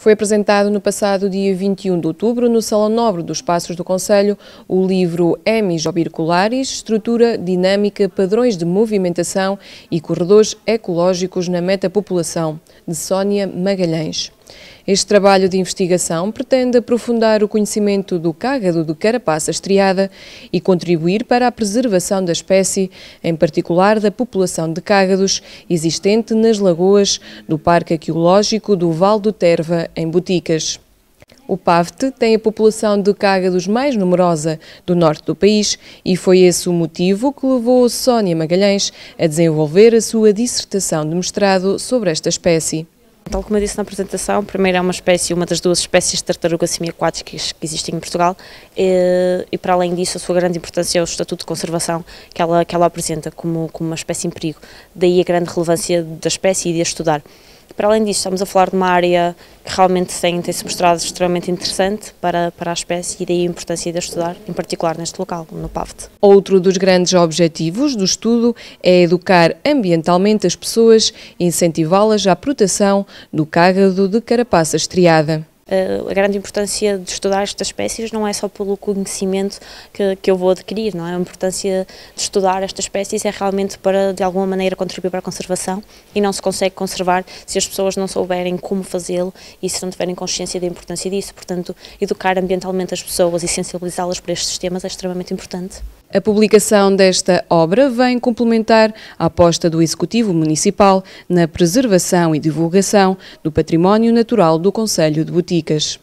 Foi apresentado no passado dia 21 de outubro, no Salão Nobre dos Passos do Conselho, o livro Hemis Obirculares, Estrutura, Dinâmica, Padrões de Movimentação e Corredores Ecológicos na Metapopulação, de Sónia Magalhães. Este trabalho de investigação pretende aprofundar o conhecimento do cágado de carapaça estriada e contribuir para a preservação da espécie, em particular da população de cágados existente nas lagoas do Parque Arqueológico do Val do Terva, em Boticas. O PAVT tem a população de cágados mais numerosa do norte do país e foi esse o motivo que levou Sónia Magalhães a desenvolver a sua dissertação de mestrado sobre esta espécie. Tal como eu disse na apresentação, primeiro é uma espécie, uma das duas espécies de tartaruga semiaquáticas que existem em Portugal e, eh, e, para além disso a sua grande importância é o Estatuto de Conservação que ela, que ela apresenta como, como uma espécie em perigo, daí a grande relevância da espécie e de a estudar. Para além disso, estamos a falar de uma área que realmente tem, tem se mostrado extremamente interessante para, para a espécie e daí a importância de a estudar, em particular neste local, no PAVT. Outro dos grandes objetivos do estudo é educar ambientalmente as pessoas e incentivá-las à proteção do cágado de carapaça estriada. Eh, a grande importância de estudar estas espécies não é só pelo conhecimento que, que eu vou adquirir, não é? A importância de estudar estas espécies é realmente para, de alguma maneira, contribuir para a conservação e não se consegue conservar se as pessoas não souberem como fazê-lo e se não tiverem consciência da importância disso. Portanto, educar ambientalmente as pessoas e sensibilizá-las para estes temas é extremamente importante. A publicação desta obra vem complementar a aposta do Executivo Municipal na preservação e divulgação do património natural do Conselho de Boticas.